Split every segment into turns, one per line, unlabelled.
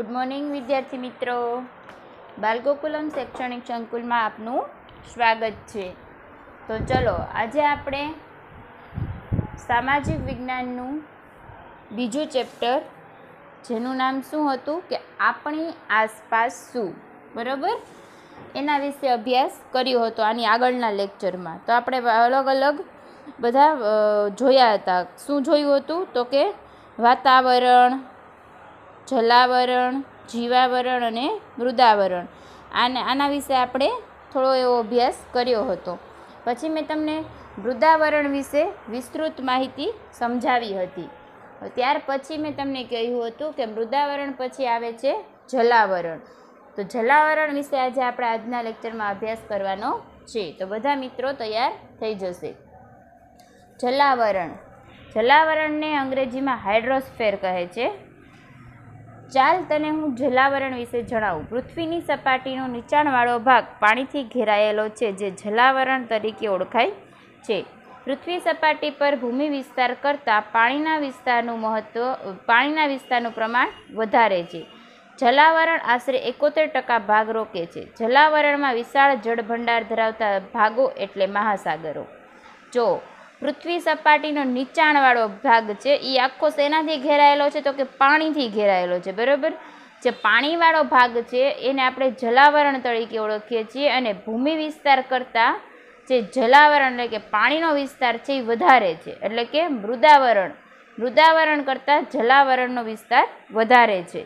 good morning વિદ્યાર્થી મિત્રો બાલગોકુલમ શૈક્ષણિક સંકુલમાં આપનું સ્વાગત છે તો ચલો આજે આપણે સામાજિક વિજ્ઞાનનું બીજું ચેપ્ટર જેનું નામ શું હતું કે આપણી આસપાસ શું બરાબર એના વિશે અભ્યાસ કર્યો હતો આની આગળના લેક્ચરમાં તો આપણે અલગ અલગ બધા જોયા હતા શું જોયું હતું તો કે વાતાવરણ જલાવરણ જીવાવરણ અને મૃદાવરણ આને આના વિશે આપણે થોડો એવો અભ્યાસ કર્યો હતો પછી મેં તમને મૃદાવરણ વિશે વિસ્તૃત માહિતી સમજાવી હતી ત્યાર પછી મેં તમને કહ્યું હતું કે મૃદાવરણ પછી આવે છે જલાવરણ તો જલાવરણ વિશે આજે આપણે આજના લેક્ચરમાં અભ્યાસ કરવાનો છે તો બધા મિત્રો તૈયાર થઈ જશે જલાવરણ જલાવરણને અંગ્રેજીમાં હાઇડ્રોસ્ફેર કહે છે ચાલ તને હું જલાવરણ વિશે જણાવું પૃથ્વીની સપાટીનો નીચાણવાળો ભાગ પાણીથી ઘેરાયેલો છે જે જલાવરણ તરીકે ઓળખાય છે પૃથ્વી સપાટી પર ભૂમિ વિસ્તાર કરતાં પાણીના વિસ્તારનું મહત્ત્વ પાણીના વિસ્તારનું પ્રમાણ વધારે છે જલાવરણ આશરે એકોતેર ટકા ભાગ રોકે છે જલાવરણમાં વિશાળ જળભંડાર ધરાવતા ભાગો એટલે મહાસાગરો જો પૃથ્વી સપાટીનો નીચાણવાળો ભાગ છે એ આખો શેનાથી ઘેરાયેલો છે તો કે પાણીથી ઘેરાયેલો છે બરાબર જે પાણીવાળો ભાગ છે એને આપણે જલાવરણ તરીકે ઓળખીએ છીએ અને ભૂમિ વિસ્તાર કરતાં જે જલાવરણ એટલે કે પાણીનો વિસ્તાર છે એ વધારે છે એટલે કે મૃદાવરણ મૃદાવરણ કરતાં જલાવરણનો વિસ્તાર વધારે છે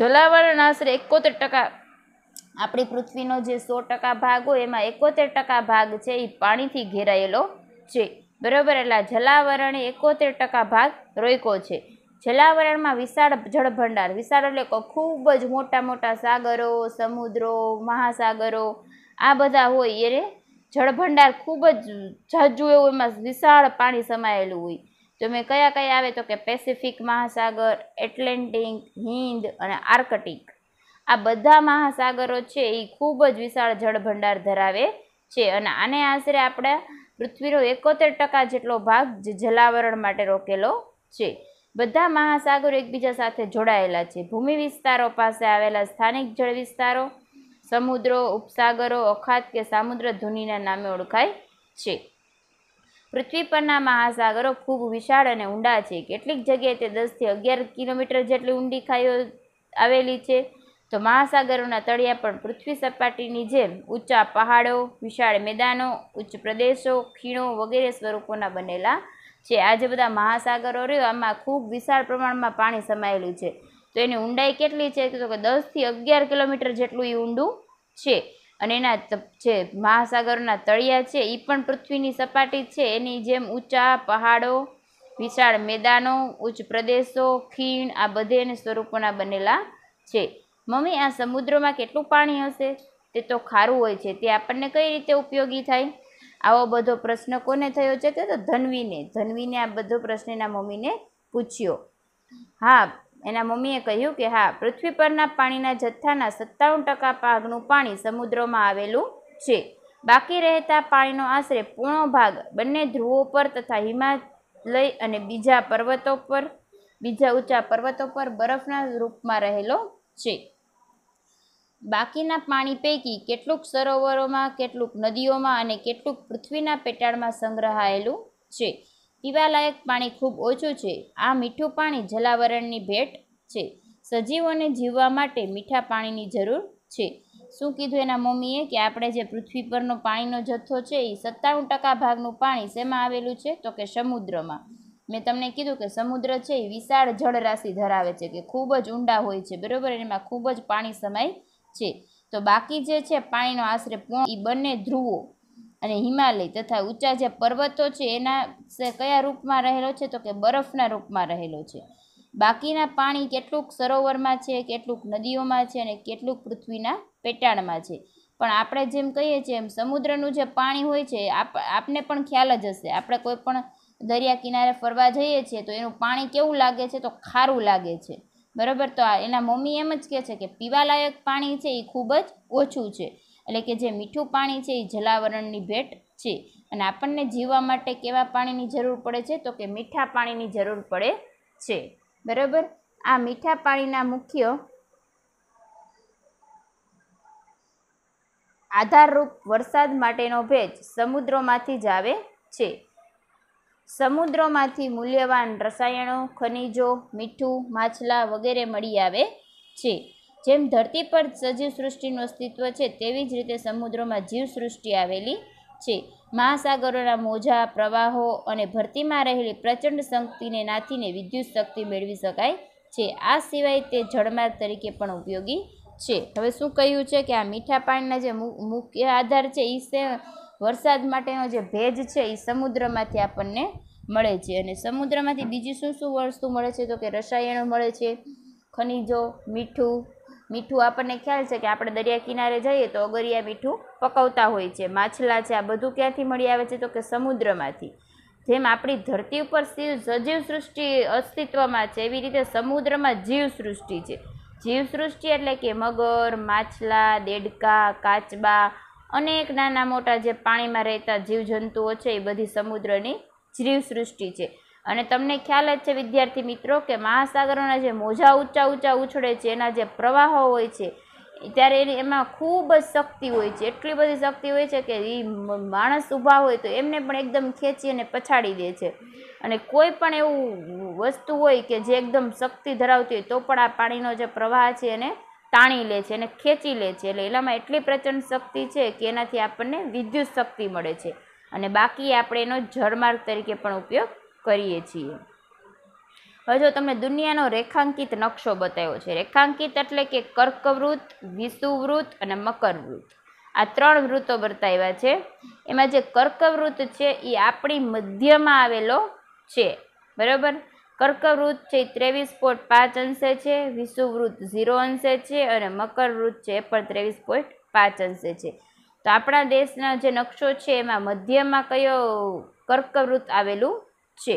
જલાવરણ આશરે એકોતેર ટકા આપણી પૃથ્વીનો જે સો ટકા ભાગ હોય એમાં એકોતેર ટકા ભાગ છે એ પાણીથી ઘેરાયેલો છે બરાબર એટલે જલાવરણે એકોતેર ટકા ભાગ રોયકો છે જલાવરણમાં વિશાળ જળભંડાર વિશાળ એટલે ખૂબ જ મોટા મોટા સાગરો સમુદ્રો મહાસાગરો આ બધા હોય એને જળભંડાર ખૂબ જ જાજુ એવું એમાં વિશાળ પાણી સમાયેલું હોય તો મેં કયા કયા આવે તો કે પેસિફિક મહાસાગર એટલેન્ટિક હિન્દ અને આર્કટિક આ બધા મહાસાગરો છે એ ખૂબ જ વિશાળ જળભંડાર ધરાવે છે અને આને આશરે આપણા પૃથ્વીનો એકોતેર ટકા જેટલો ભાગ જલાવરણ માટે રોકેલો છે બધા મહાસાગરો એકબીજા સાથે જોડાયેલા છે ભૂમિ વિસ્તારો પાસે આવેલા સ્થાનિક જળ વિસ્તારો સમુદ્રો ઉપસાગરો અખાત કે સામુદ્ર ધુનીના નામે ઓળખાય છે પૃથ્વી પરના મહાસાગરો ખૂબ વિશાળ અને ઊંડા છે કેટલીક જગ્યાએ તે દસથી અગિયાર કિલોમીટર જેટલી ઊંડી ખાઈઓ આવેલી છે તો મહાસાગરોના તળિયા પણ પૃથ્વી સપાટીની જેમ ઊંચા પહાડો વિશાળ મેદાનો ઉચ્ચ પ્રદેશો ખીણો વગેરે સ્વરૂપોના બનેલા છે આજે બધા મહાસાગરો રહ્યો આમાં ખૂબ વિશાળ પ્રમાણમાં પાણી સમાયેલું છે તો એની ઊંડાઈ કેટલી છે તો કે દસથી અગિયાર કિલોમીટર જેટલું એ ઊંડું છે અને એના જે મહાસાગરોના તળિયા છે એ પણ પૃથ્વીની સપાટી છે એની જેમ ઊંચા પહાડો વિશાળ મેદાનો ઉચ્ચ પ્રદેશો ખીણ આ બધે સ્વરૂપોના બનેલા છે મમ્મી આ સમુદ્રમાં કેટલું પાણી હશે તે તો ખારું હોય છે તે આપણને કઈ રીતે ઉપયોગી થાય આવો બધો પ્રશ્ન કોને થયો છે તે તો ધનવીને ધનવીને આ બધો પ્રશ્ન એના મમ્મીને પૂછ્યો હા એના મમ્મીએ કહ્યું કે હા પૃથ્વી પરના પાણીના જથ્થાના સત્તાવન ટકા ભાગનું પાણી સમુદ્રમાં આવેલું છે બાકી રહેતા પાણીનો આશરે પૂર્ણ ભાગ બંને ધ્રુવો પર તથા હિમાલય અને બીજા પર્વતો પર બીજા ઊંચા પર્વતો પર બરફના રૂપમાં રહેલો છે બાકીના પાણી પૈકી કેટલુંક સરોવરોમાં કેટલુંક નદીઓમાં અને કેટલુંક પૃથ્વીના પેટાળમાં સંગ્રહાયેલું છે પીવાલાયક પાણી ખૂબ ઓછું છે આ મીઠું પાણી જલાવરણની ભેટ છે સજીવોને જીવવા માટે મીઠા પાણીની જરૂર છે શું કીધું એના મમ્મીએ કે આપણે જે પૃથ્વી પરનો પાણીનો જથ્થો છે એ સત્તાણું ટકા ભાગનું પાણી શેમાં આવેલું છે તો કે સમુદ્રમાં મેં તમને કીધું કે સમુદ્ર છે એ વિશાળ જળરાશિ ધરાવે છે કે ખૂબ જ ઊંડા હોય છે બરાબર એમાં ખૂબ જ પાણી સમાય છે તો બાકી જે છે પાણીનો આશરે પૂર્ણ એ બંને ધ્રુવો અને હિમાલય તથા ઊંચા જે પર્વતો છે એના કયા રૂપમાં રહેલો છે તો કે બરફના રૂપમાં રહેલો છે બાકીના પાણી કેટલુંક સરોવરમાં છે કેટલુંક નદીઓમાં છે અને કેટલુંક પૃથ્વીના પેટાણમાં છે પણ આપણે જેમ કહીએ છીએ એમ સમુદ્રનું જે પાણી હોય છે આપને પણ ખ્યાલ જ હશે આપણે કોઈ પણ દરિયા કિનારે ફરવા જઈએ છીએ તો એનું પાણી કેવું લાગે છે તો ખારું લાગે છે બરાબર તો આ એના મમ્મી એમ જ કહે છે કે પીવાલાયક પાણી છે એ ખૂબ જ ઓછું છે એટલે કે જે મીઠું પાણી છે એ જલાવરણની ભેટ છે અને આપણને જીવવા માટે કેવા પાણીની જરૂર પડે છે તો કે મીઠા પાણીની જરૂર પડે છે બરાબર આ મીઠા પાણીના મુખ્ય આધારરૂપ વરસાદ માટેનો ભેજ સમુદ્રોમાંથી જ આવે છે સમુદ્રોમાંથી મૂલ્યવાન રસાયણો ખનિજો મીઠું માછલા વગેરે મળી આવે છે જેમ ધરતી પર સજીવ સૃષ્ટિનું અસ્તિત્વ છે તેવી જ રીતે સમુદ્રોમાં જીવસૃષ્ટિ આવેલી છે મહાસાગરોના મોજા પ્રવાહો અને ભરતીમાં રહેલી પ્રચંડ શક્તિને નાથીને વિદ્યુત શક્તિ મેળવી શકાય છે આ સિવાય તે જળમાર્ગ તરીકે પણ ઉપયોગી છે હવે શું કહ્યું છે કે આ મીઠા પાણીના જે મુખ્ય આધાર છે એ વરસાદ માટેનો જે ભેજ છે એ સમુદ્રમાંથી આપણને મળે છે અને સમુદ્રમાંથી બીજી શું શું વસ્તુ મળે છે તો કે રસાયણો મળે છે ખનિજો મીઠું મીઠું આપણને ખ્યાલ છે કે આપણે દરિયા કિનારે જઈએ તો અગરિયા મીઠું પકવતા હોય છે માછલા છે આ બધું ક્યાંથી મળી આવે છે તો કે સમુદ્રમાંથી જેમ આપણી ધરતી ઉપર સજીવ સૃષ્ટિ અસ્તિત્વમાં છે એવી રીતે સમુદ્રમાં જીવ સૃષ્ટિ છે જીવસૃષ્ટિ એટલે કે મગર માછલા દેડકા કાચબા અનેક નાના મોટા જે પાણીમાં રહેતા જીવજંતુઓ છે એ બધી સમુદ્રની જીવસૃષ્ટિ છે અને તમને ખ્યાલ જ છે વિદ્યાર્થી મિત્રો કે મહાસાગરોના જે મોજા ઊંચા ઊંચા ઉછળે છે એના જે પ્રવાહો હોય છે ત્યારે એની એમાં ખૂબ જ શક્તિ હોય છે એટલી બધી શક્તિ હોય છે કે એ માણસ ઊભા હોય તો એમને પણ એકદમ ખેંચી અને પછાડી દે છે અને કોઈ પણ એવું વસ્તુ હોય કે જે એકદમ શક્તિ ધરાવતી હોય તો પણ આ પાણીનો જે પ્રવાહ છે એને તાણી લે છે અને ખેંચી લે છે એટલે એલામાં એટલી પ્રચંડ શક્તિ છે કે એનાથી આપણને વિદ્યુત શક્તિ મળે છે અને બાકી આપણે એનો જળમાર્ગ તરીકે પણ ઉપયોગ કરીએ છીએ હવે જો તમને દુનિયાનો રેખાંકિત નકશો બતાવ્યો છે રેખાંકિત એટલે કે કર્કવૃત્ત વિષુવૃત્ત અને મકરવૃત્ત આ ત્રણ વૃત્તો બતાવ્યા છે એમાં જે કર્કવૃત્ત છે એ આપણી મધ્યમાં આવેલો છે બરાબર કર્કવૃત છે એ ત્રેવીસ પોઈન્ટ પાંચ અંશે છે વિષુવૃત ઝીરો અંશે છે અને મકરવૃત છે એ પણ ત્રેવીસ પોઈન્ટ પાંચ અંશે છે તો આપણા દેશના જે નકશો છે એમાં મધ્યમાં કયો કર્કવૃત આવેલું છે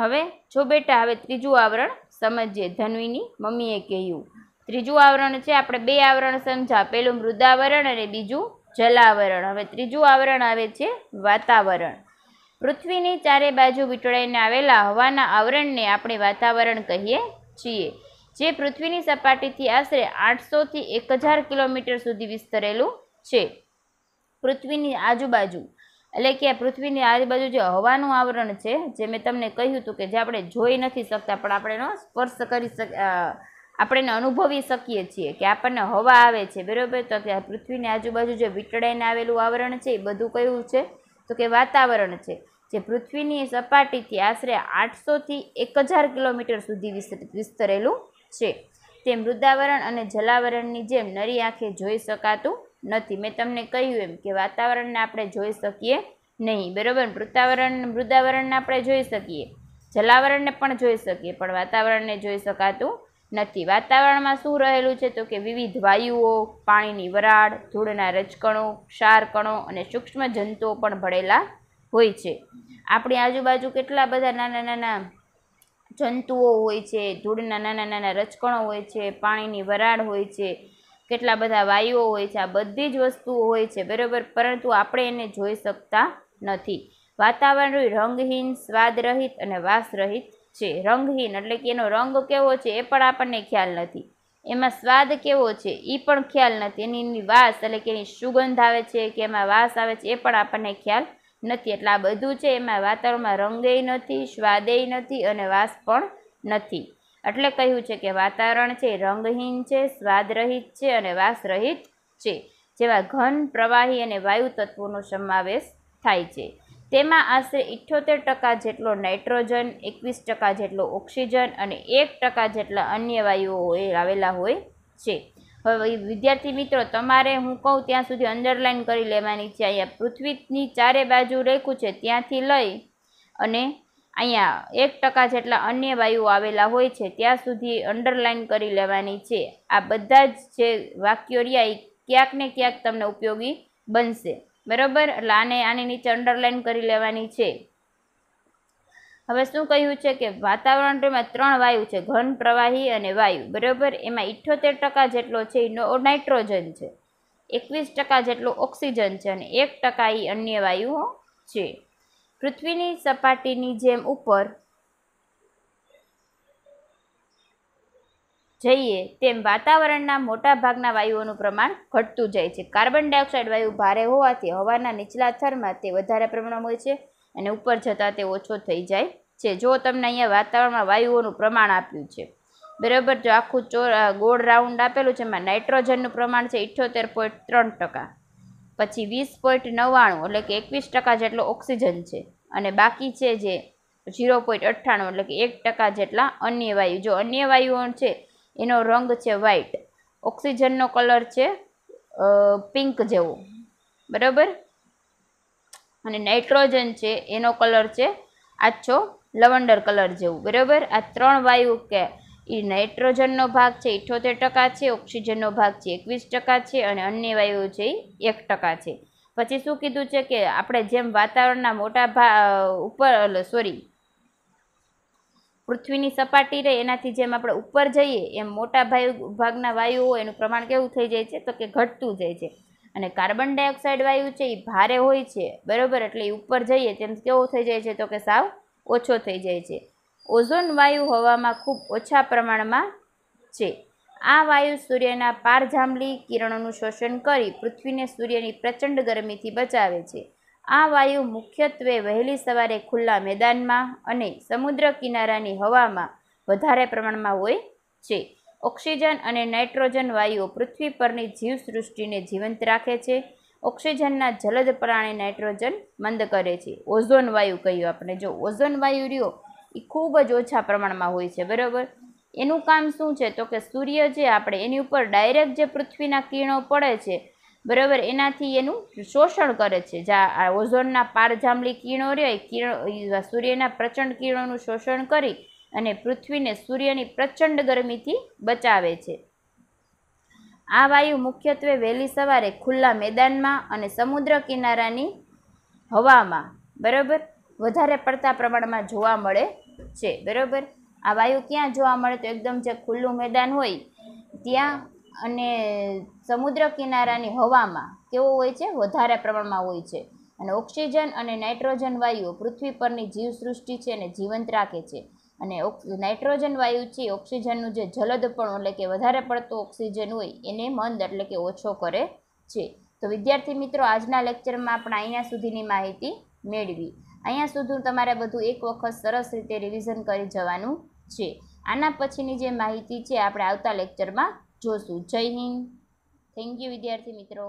હવે જો બેટા હવે ત્રીજું આવરણ સમજીએ ધન્વીની મમ્મીએ કહ્યું ત્રીજું આવરણ છે આપણે બે આવરણ સમજા પહેલું મૃદાવરણ અને બીજું જલાવરણ હવે ત્રીજું આવરણ આવે છે વાતાવરણ પૃથ્વીની ચારે બાજુ વીંટળાઈને આવેલા હવાના આવરણને આપણે વાતાવરણ કહીએ છીએ જે પૃથ્વીની સપાટીથી આશરે આઠસોથી એક હજાર કિલોમીટર સુધી વિસ્તરેલું છે પૃથ્વીની આજુબાજુ એટલે કે આ પૃથ્વીની આજુબાજુ જે હવાનું આવરણ છે જે મેં તમને કહ્યું હતું કે જે આપણે જોઈ નથી શકતા પણ આપણે એનો સ્પર્શ કરી શક આપણે અનુભવી શકીએ છીએ કે આપણને હવા આવે છે બરાબર તો કે પૃથ્વીની આજુબાજુ જે વીંટળાઈને આવેલું આવરણ છે એ બધું કયું છે તો કે વાતાવરણ છે જે પૃથ્વીની સપાટીથી આશરે આઠસોથી એક હજાર કિલોમીટર સુધી વિસ્તરિત વિસ્તરેલું છે તે મૃદાવરણ અને જલાવરણની જેમ નરી આંખે જોઈ શકાતું નથી મેં તમને કહ્યું એમ કે વાતાવરણને આપણે જોઈ શકીએ નહીં બરાબર મૃતાવરણ મૃદાવરણને આપણે જોઈ શકીએ જલાવરણને પણ જોઈ શકીએ પણ વાતાવરણને જોઈ શકાતું નથી વાતાવરણમાં શું રહેલું છે તો કે વિવિધ વાયુઓ પાણીની વરાળ ધૂળના રજકણો ક્ષારકણો અને સૂક્ષ્મ જંતુઓ પણ ભળેલા હોય છે આપણી આજુબાજુ કેટલા બધા નાના નાના જંતુઓ હોય છે ધૂળના નાના નાના રચકણો હોય છે પાણીની વરાળ હોય છે કેટલા બધા વાયુઓ હોય છે આ બધી જ વસ્તુઓ હોય છે બરાબર પરંતુ આપણે એને જોઈ શકતા નથી વાતાવરણ રંગહીન સ્વાદરહિત અને વાસરહિત છે રંગહીન એટલે કે એનો રંગ કેવો છે એ પણ આપણને ખ્યાલ નથી એમાં સ્વાદ કેવો છે એ પણ ખ્યાલ નથી એની વાસ એટલે કે એની સુગંધ આવે છે કે એમાં વાસ આવે છે એ પણ આપણને ખ્યાલ નથી એટલે આ બધું છે એમાં વાતાવરણમાં રંગેય નથી સ્વાદેય નથી અને વાસ પણ નથી એટલે કહ્યું છે કે વાતાવરણ છે રંગહીન છે સ્વાદરહિત છે અને વાસરહિત છે જેવા ઘન પ્રવાહી અને વાયુ તત્વોનો સમાવેશ થાય છે તેમાં આશરે ઇઠ્ઠોતેર ટકા જેટલો નાઇટ્રોજન એકવીસ ટકા જેટલો ઓક્સિજન અને એક ટકા જેટલા અન્ય વાયુઓ આવેલા હોય છે હવે વિદ્યાર્થી મિત્રો તમારે હું કહું ત્યાં સુધી અંડરલાઇન કરી લેવાની છે અહીંયા પૃથ્વીની ચારે બાજુ લખ્યું છે ત્યાંથી લઈ અને અહીંયા એક ટકા જેટલા અન્ય વાયુઓ આવેલા હોય છે ત્યાં સુધી અંડરલાઇન કરી લેવાની છે આ બધા જ જે વાક્યો રહ્યા એ ક્યાંક ને ક્યાંક તમને ઉપયોગી બનશે બરાબર એટલે આને આની નીચે અંડરલાઇન કરી લેવાની છે હવે શું કહ્યું છે કે વાતાવરણમાં ત્રણ વાયુ છે ઘન પ્રવાહી અને વાયુ બરાબર એમાં ઇઠ્યોતેર ટકા જેટલો છે એ નાઇટ્રોજન છે એકવીસ ટકા જેટલો ઓક્સિજન છે અને એક ટકા એ અન્ય વાયુઓ છે પૃથ્વીની સપાટીની જેમ ઉપર જઈએ તેમ વાતાવરણના મોટા ભાગના વાયુઓનું પ્રમાણ ઘટતું જાય છે કાર્બન ડાયોક્સાઇડ વાયુ ભારે હોવાથી હવાના નીચલા થરમાં તે વધારે પ્રમાણમાં હોય છે અને ઉપર જતાં તે ઓછો થઈ જાય છે જો તમને અહીંયા વાતાવરણમાં વાયુઓનું પ્રમાણ આપ્યું છે બરાબર જો આખું ચોર ગોળ રાઉન્ડ આપેલું છે એમાં નાઇટ્રોજનનું પ્રમાણ છે ઇઠ્યોતેર પોઈન્ટ ત્રણ ટકા પછી વીસ પોઈન્ટ નવ્વાણું એટલે કે એકવીસ ટકા જેટલો ઓક્સિજન છે અને બાકી છે જે ઝીરો પોઈન્ટ અઠ્ઠાણું એટલે કે એક ટકા જેટલા અન્ય વાયુ જો અન્ય વાયુઓ છે એનો રંગ છે વ્હાઇટ ઓક્સિજનનો કલર છે પિંક જેવો બરાબર અને નાઇટ્રોજન છે એનો કલર છે આછો લવંડર કલર જેવું બરાબર આ ત્રણ વાયુ કે એ નાઇટ્રોજનનો ભાગ છે ઇઠ્ઠોતેર ટકા છે ઓક્સિજનનો ભાગ છે એકવીસ ટકા છે અને અન્ય વાયુ છે એ એક ટકા છે પછી શું કીધું છે કે આપણે જેમ વાતાવરણના મોટા ભા ઉપર સોરી પૃથ્વીની સપાટી રહે એનાથી જેમ આપણે ઉપર જઈએ એમ મોટા ભાગના વાયુઓ એનું પ્રમાણ કેવું થઈ જાય છે તો કે ઘટતું જાય છે અને કાર્બન ડાયોક્સાઇડ વાયુ છે એ ભારે હોય છે બરાબર એટલે એ ઉપર જઈએ તેમ કેવો થઈ જાય છે તો કે સાવ ઓછો થઈ જાય છે ઓઝોન વાયુ હવામાં ખૂબ ઓછા પ્રમાણમાં છે આ વાયુ સૂર્યના પારજાંબલી કિરણોનું શોષણ કરી પૃથ્વીને સૂર્યની પ્રચંડ ગરમીથી બચાવે છે આ વાયુ મુખ્યત્વે વહેલી સવારે ખુલ્લા મેદાનમાં અને સમુદ્ર કિનારાની હવામાં વધારે પ્રમાણમાં હોય છે ઓક્સિજન અને નાઇટ્રોજન વાયુઓ પૃથ્વી પરની જીવસૃષ્ટિને જીવંત રાખે છે ઓક્સિજનના જલદ પ્રાણે નાઇટ્રોજન મંદ કરે છે ઓઝોન વાયુ કહ્યું આપણે જો ઓઝોન વાયુ રહ્યો એ ખૂબ જ ઓછા પ્રમાણમાં હોય છે બરાબર એનું કામ શું છે તો કે સૂર્ય જે આપણે એની ઉપર ડાયરેક્ટ જે પૃથ્વીના કિરણો પડે છે બરાબર એનાથી એનું શોષણ કરે છે જ્યાં આ ઓઝોનના પારજાંબલી કિરણો રહે કિરણ સૂર્યના પ્રચંડ કિરણોનું શોષણ કરી અને પૃથ્વીને સૂર્યની પ્રચંડ ગરમીથી બચાવે છે આ વાયુ મુખ્યત્વે વહેલી સવારે ખુલ્લા મેદાનમાં અને સમુદ્ર કિનારાની હવામાં બરાબર વધારે પડતા પ્રમાણમાં જોવા મળે છે બરાબર આ વાયુ ક્યાં જોવા મળે તો એકદમ જે ખુલ્લું મેદાન હોય ત્યાં અને સમુદ્ર કિનારાની હવામાં કેવો હોય છે વધારે પ્રમાણમાં હોય છે અને ઓક્સિજન અને નાઇટ્રોજન વાયુઓ પૃથ્વી પરની જીવસૃષ્ટિ છે અને જીવંત રાખે છે અને નાઇટ્રોજન વાયુ છે ઓક્સિજનનું જે જલદપણું એટલે કે વધારે પડતું ઓક્સિજન હોય એને મંદ એટલે કે ઓછો કરે છે તો વિદ્યાર્થી મિત્રો આજના લેક્ચરમાં આપણે અહીંયા સુધીની માહિતી મેળવી અહીંયા સુધી તમારે બધું એક વખત સરસ રીતે રિવિઝન કરી જવાનું છે આના પછીની જે માહિતી છે આપણે આવતા લેક્ચરમાં જોશું જય હિન્દ થેન્ક યુ વિદ્યાર્થી મિત્રો